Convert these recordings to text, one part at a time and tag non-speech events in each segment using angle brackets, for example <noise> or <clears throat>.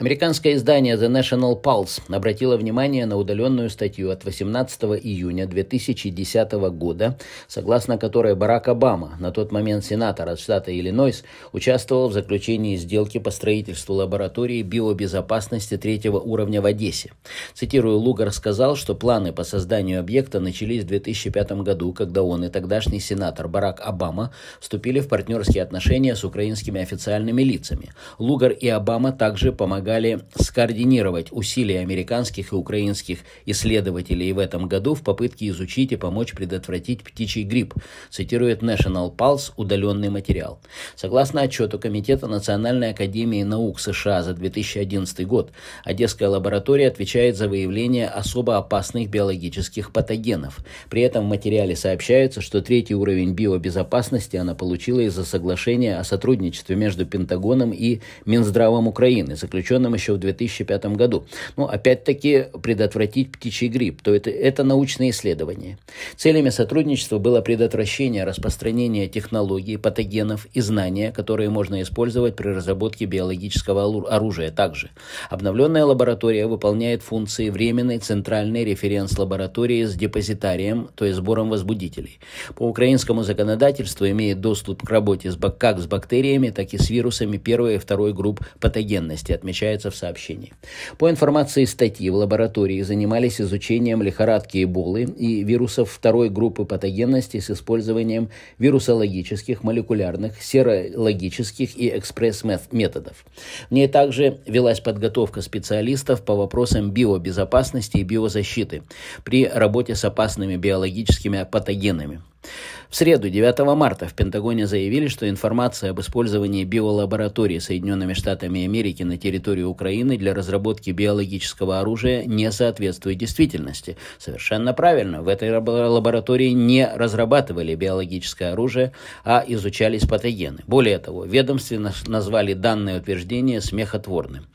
Американское издание The National Pulse обратило внимание на удаленную статью от 18 июня 2010 года, согласно которой Барак Обама, на тот момент сенатор от штата Иллинойс, участвовал в заключении сделки по строительству лаборатории биобезопасности третьего уровня в Одессе. Цитирую, Лугар сказал, что планы по созданию объекта начались в 2005 году, когда он и тогдашний сенатор Барак Обама вступили в партнерские отношения с украинскими официальными лицами. Лугар и Обама также помогали помогали скоординировать усилия американских и украинских исследователей в этом году в попытке изучить и помочь предотвратить птичий грипп, цитирует National Pulse удаленный материал. Согласно отчету Комитета Национальной Академии Наук США за 2011 год, Одесская лаборатория отвечает за выявление особо опасных биологических патогенов. При этом в материале сообщается, что третий уровень биобезопасности она получила из-за соглашения о сотрудничестве между Пентагоном и Минздравом Украины, заключенного ученым еще в 2005 году. Ну, опять-таки, предотвратить птичий грипп. То это, это научные исследования. Целями сотрудничества было предотвращение распространения технологий, патогенов и знания, которые можно использовать при разработке биологического оружия также. Обновленная лаборатория выполняет функции временной центральной референс-лаборатории с депозитарием, то есть сбором возбудителей. По украинскому законодательству имеет доступ к работе с, как с бактериями, так и с вирусами первой и второй групп патогенности, отмечается отмечается в сообщении. По информации статьи, в лаборатории занимались изучением лихорадки Эболы и вирусов второй группы патогенности с использованием вирусологических, молекулярных, серологических и экспресс-методов. В ней также велась подготовка специалистов по вопросам биобезопасности и биозащиты при работе с опасными биологическими патогенами. В среду, 9 марта, в Пентагоне заявили, что информация об использовании биолаборатории Соединенными Штатами Америки на территории Украины для разработки биологического оружия не соответствует действительности. Совершенно правильно, в этой лаборатории не разрабатывали биологическое оружие, а изучались патогены. Более того, ведомстве назвали данное утверждение смехотворным.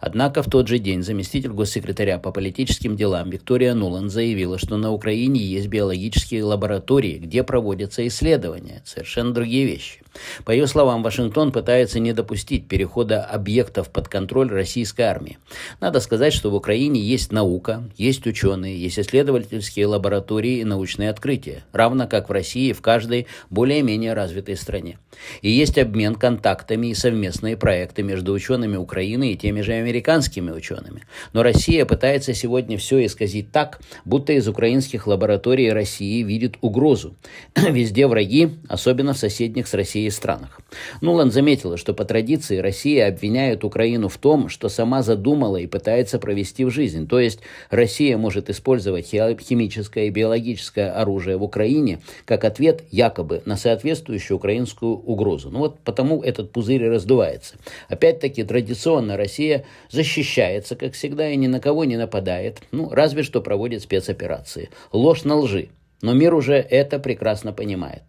Однако в тот же день заместитель госсекретаря по политическим делам Виктория Нуланд заявила, что на Украине есть биологические лаборатории, где где проводятся исследования. Совершенно другие вещи. По ее словам, Вашингтон пытается не допустить перехода объектов под контроль российской армии. Надо сказать, что в Украине есть наука, есть ученые, есть исследовательские лаборатории и научные открытия, равно как в России и в каждой более-менее развитой стране. И есть обмен контактами и совместные проекты между учеными Украины и теми же американскими учеными. Но Россия пытается сегодня все исказить так, будто из украинских лабораторий России видит угрозу, <clears throat> Везде враги, особенно в соседних с Россией странах. Нулан заметила, что по традиции Россия обвиняет Украину в том, что сама задумала и пытается провести в жизнь. То есть Россия может использовать химическое и биологическое оружие в Украине как ответ якобы на соответствующую украинскую угрозу. Ну вот потому этот пузырь раздувается. Опять-таки традиционно Россия защищается, как всегда, и ни на кого не нападает. Ну, разве что проводит спецоперации. Ложь на лжи. Но мир уже это прекрасно понимает.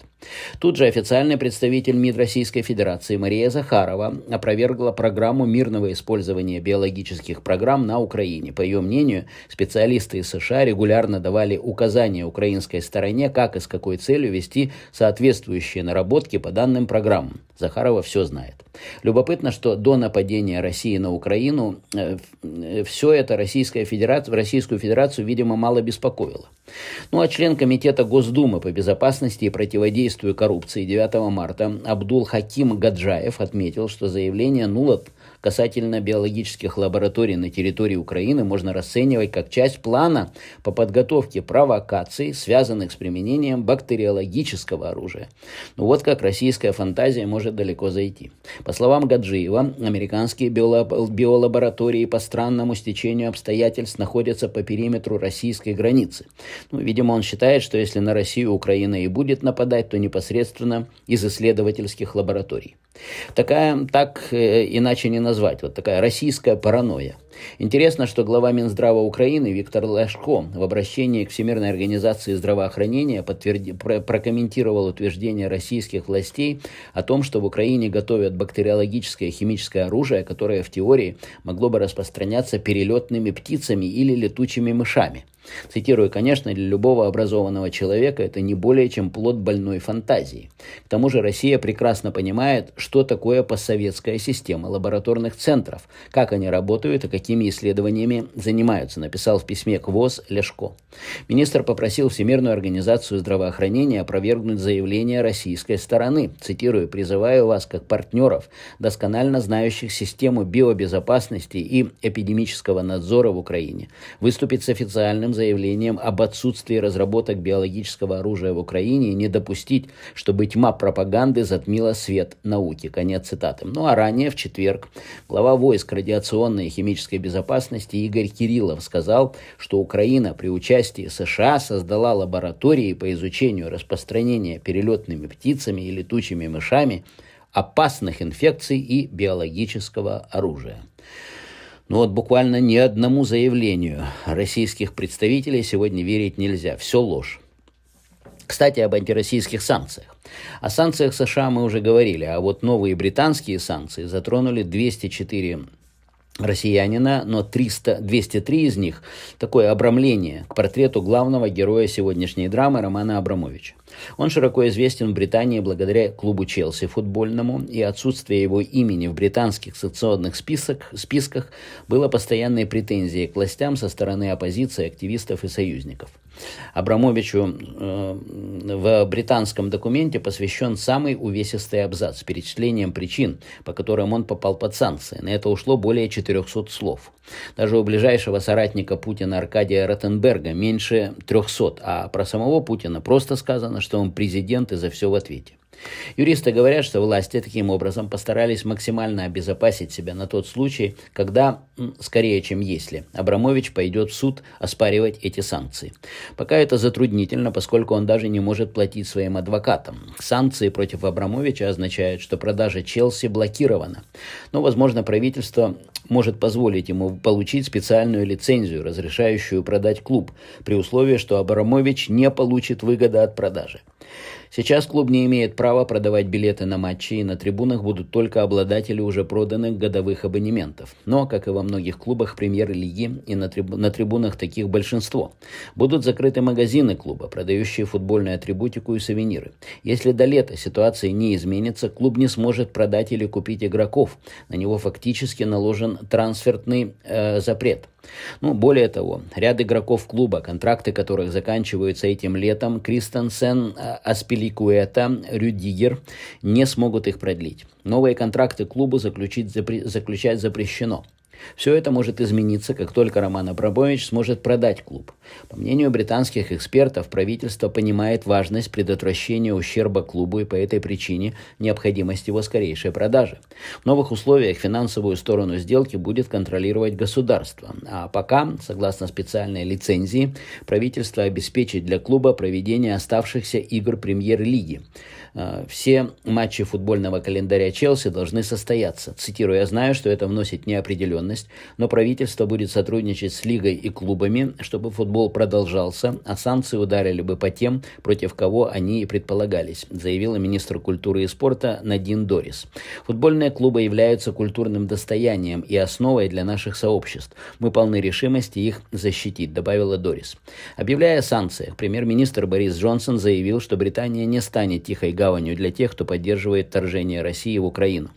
Тут же официальный представитель МИД Российской Федерации Мария Захарова опровергла программу мирного использования биологических программ на Украине. По ее мнению, специалисты из США регулярно давали указания украинской стороне, как и с какой целью вести соответствующие наработки по данным программам. Захарова все знает. Любопытно, что до нападения России на Украину э, э, все это Российская Федерация, Российскую Федерацию, видимо, мало беспокоило. Ну а член Комитета Госдумы по безопасности и противодействию коррупции 9 марта Абдул Хаким Гаджаев отметил, что заявление Нулат – касательно биологических лабораторий на территории Украины можно расценивать как часть плана по подготовке провокаций, связанных с применением бактериологического оружия. Ну вот как российская фантазия может далеко зайти. По словам Гаджиева, американские биолаборатории по странному стечению обстоятельств находятся по периметру российской границы. Ну, видимо, он считает, что если на Россию Украина и будет нападать, то непосредственно из исследовательских лабораторий. Такая, так э, иначе не называется назвать, вот такая российская паранойя. Интересно, что глава Минздрава Украины Виктор Ляшко в обращении к Всемирной организации здравоохранения подтверди, про, прокомментировал утверждение российских властей о том, что в Украине готовят бактериологическое и химическое оружие, которое в теории могло бы распространяться перелетными птицами или летучими мышами. Цитирую, конечно, для любого образованного человека это не более чем плод больной фантазии. К тому же Россия прекрасно понимает, что такое постсоветская система лабораторных центров, как они работают и какими исследованиями занимаются, написал в письме к ВОЗ Лешко. Министр попросил Всемирную организацию здравоохранения опровергнуть заявление российской стороны. Цитирую, призываю вас как партнеров, досконально знающих систему биобезопасности и эпидемического надзора в Украине, выступить с официальным своим заявлением об отсутствии разработок биологического оружия в Украине и не допустить, чтобы тьма пропаганды затмила свет науки. Конец цитаты. Ну а ранее, в четверг, глава войск радиационной и химической безопасности Игорь Кириллов сказал, что Украина при участии США создала лаборатории по изучению распространения перелетными птицами и летучими мышами опасных инфекций и биологического оружия. Ну вот буквально ни одному заявлению российских представителей сегодня верить нельзя. Все ложь. Кстати, об антироссийских санкциях. О санкциях США мы уже говорили, а вот новые британские санкции затронули 204 россиянина, но 300, 203 из них – такое обрамление к портрету главного героя сегодняшней драмы Романа Абрамовича. Он широко известен в Британии благодаря клубу Челси футбольному, и отсутствие его имени в британских социальных список, списках было постоянной претензией к властям со стороны оппозиции, активистов и союзников – Абрамовичу э, в британском документе посвящен самый увесистый абзац с перечислением причин, по которым он попал под санкции. На это ушло более 400 слов. Даже у ближайшего соратника Путина Аркадия Ротенберга меньше 300, а про самого Путина просто сказано, что он президент и за все в ответе. Юристы говорят, что власти таким образом постарались максимально обезопасить себя на тот случай, когда, скорее чем если, Абрамович пойдет в суд оспаривать эти санкции. Пока это затруднительно, поскольку он даже не может платить своим адвокатам. Санкции против Абрамовича означают, что продажа Челси блокирована. Но, возможно, правительство может позволить ему получить специальную лицензию, разрешающую продать клуб, при условии, что Абрамович не получит выгода от продажи. Сейчас клуб не имеет права продавать билеты на матчи, и на трибунах будут только обладатели уже проданных годовых абонементов. Но, как и во многих клубах премьер-лиги, и на, трибу- на трибунах таких большинство. Будут закрыты магазины клуба, продающие футбольную атрибутику и сувениры. Если до лета ситуация не изменится, клуб не сможет продать или купить игроков. На него фактически наложен трансферный э, запрет. Ну, более того, ряд игроков клуба, контракты которых заканчиваются этим летом, Кристенсен, э, Аспили Ликуэта, Рюдигер не смогут их продлить. Новые контракты клубу заключить, запре- заключать запрещено. Все это может измениться, как только Роман Абрамович сможет продать клуб. По мнению британских экспертов, правительство понимает важность предотвращения ущерба клубу и по этой причине необходимость его скорейшей продажи. В новых условиях финансовую сторону сделки будет контролировать государство. А пока, согласно специальной лицензии, правительство обеспечит для клуба проведение оставшихся игр премьер-лиги. Э, все матчи футбольного календаря Челси должны состояться. Цитирую, я знаю, что это вносит неопределенность договоренность, но правительство будет сотрудничать с лигой и клубами, чтобы футбол продолжался, а санкции ударили бы по тем, против кого они и предполагались, заявила министр культуры и спорта Надин Дорис. Футбольные клубы являются культурным достоянием и основой для наших сообществ. Мы полны решимости их защитить, добавила Дорис. Объявляя санкции, премьер-министр Борис Джонсон заявил, что Британия не станет тихой гаванью для тех, кто поддерживает вторжение России в Украину.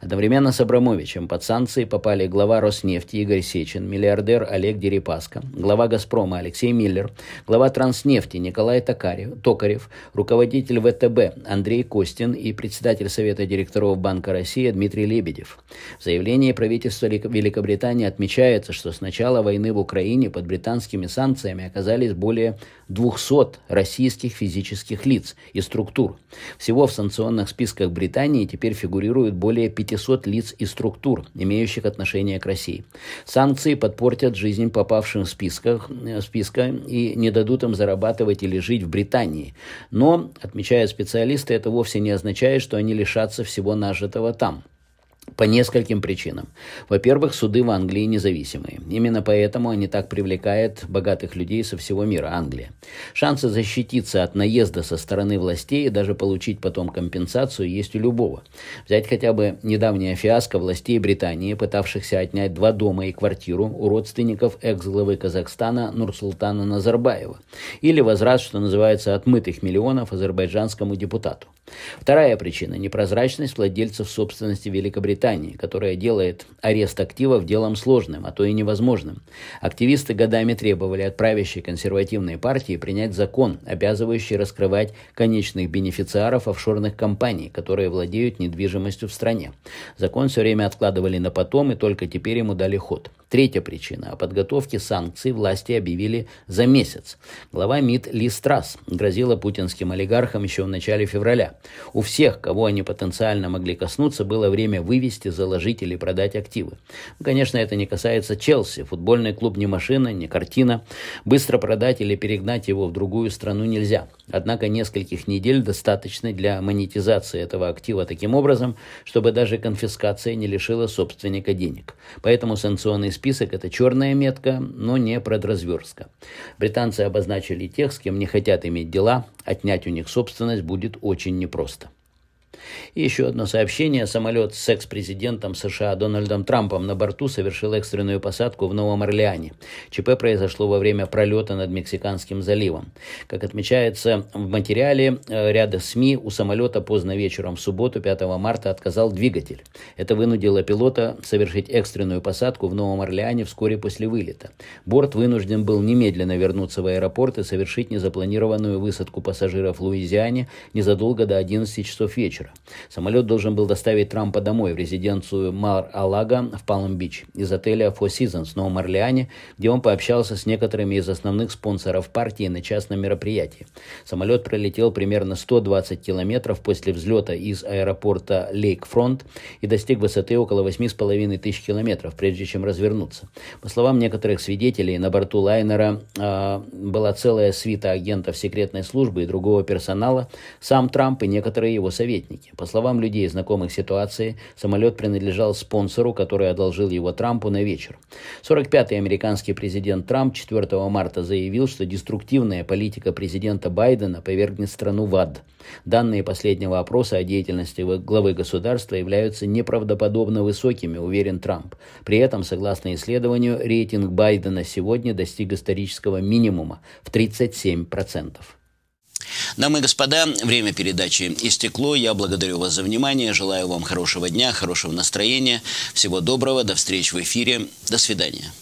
Одновременно с Абрамовичем под санкции попали глава глава Роснефти Игорь Сечин, миллиардер Олег Дерипаска, глава «Газпрома» Алексей Миллер, глава «Транснефти» Николай Токарев, Токарев, руководитель ВТБ Андрей Костин и председатель Совета директоров Банка России Дмитрий Лебедев. В заявлении правительства Великобритании отмечается, что с начала войны в Украине под британскими санкциями оказались более 200 российских физических лиц и структур. Всего в санкционных списках Британии теперь фигурируют более 500 лиц и структур, имеющих отношение к к России. Санкции подпортят жизнь попавшим в, списках, э, списка и не дадут им зарабатывать или жить в Британии. Но, отмечают специалисты, это вовсе не означает, что они лишатся всего нажитого там – по нескольким причинам. Во-первых, суды в Англии независимые. Именно поэтому они так привлекают богатых людей со всего мира Англии. Шансы защититься от наезда со стороны властей и даже получить потом компенсацию есть у любого. Взять хотя бы недавняя фиаско властей Британии, пытавшихся отнять два дома и квартиру у родственников экс-главы Казахстана Нурсултана Назарбаева. Или возврат, что называется, отмытых миллионов азербайджанскому депутату. Вторая причина – непрозрачность владельцев собственности Великобритании Британии, которая делает арест активов делом сложным, а то и невозможным. Активисты годами требовали от правящей консервативной партии принять закон, обязывающий раскрывать конечных бенефициаров офшорных компаний, которые владеют недвижимостью в стране. Закон все время откладывали на потом, и только теперь ему дали ход. Третья причина. О подготовке санкций власти объявили за месяц. Глава МИД Ли Страс грозила путинским олигархам еще в начале февраля. У всех, кого они потенциально могли коснуться, было время вывести, заложить или продать активы. Ну, конечно, это не касается Челси. Футбольный клуб не машина, не картина. Быстро продать или перегнать его в другую страну нельзя. Однако нескольких недель достаточно для монетизации этого актива таким образом, чтобы даже конфискация не лишила собственника денег. Поэтому санкционный список список – это черная метка, но не предразверстка. Британцы обозначили тех, с кем не хотят иметь дела, отнять у них собственность будет очень непросто. И еще одно сообщение. Самолет с экс-президентом США Дональдом Трампом на борту совершил экстренную посадку в Новом Орлеане. ЧП произошло во время пролета над Мексиканским заливом. Как отмечается в материале э, ряда СМИ, у самолета поздно вечером в субботу 5 марта отказал двигатель. Это вынудило пилота совершить экстренную посадку в Новом Орлеане вскоре после вылета. Борт вынужден был немедленно вернуться в аэропорт и совершить незапланированную высадку пассажиров в Луизиане незадолго до 11 часов вечера. Самолет должен был доставить Трампа домой, в резиденцию Мар-Алага в Палм-Бич, из отеля Four Seasons в Новом Орлеане, где он пообщался с некоторыми из основных спонсоров партии на частном мероприятии. Самолет пролетел примерно 120 километров после взлета из аэропорта Лейкфронт и достиг высоты около 8,5 тысяч километров, прежде чем развернуться. По словам некоторых свидетелей, на борту лайнера э, была целая свита агентов секретной службы и другого персонала, сам Трамп и некоторые его советники техники. По словам людей, знакомых ситуации, самолет принадлежал спонсору, который одолжил его Трампу на вечер. 45-й американский президент Трамп 4 марта заявил, что деструктивная политика президента Байдена повергнет страну в ад. Данные последнего опроса о деятельности главы государства являются неправдоподобно высокими, уверен Трамп. При этом, согласно исследованию, рейтинг Байдена сегодня достиг исторического минимума в 37%. Дамы и господа, время передачи истекло. Я благодарю вас за внимание. Желаю вам хорошего дня, хорошего настроения. Всего доброго. До встречи в эфире. До свидания.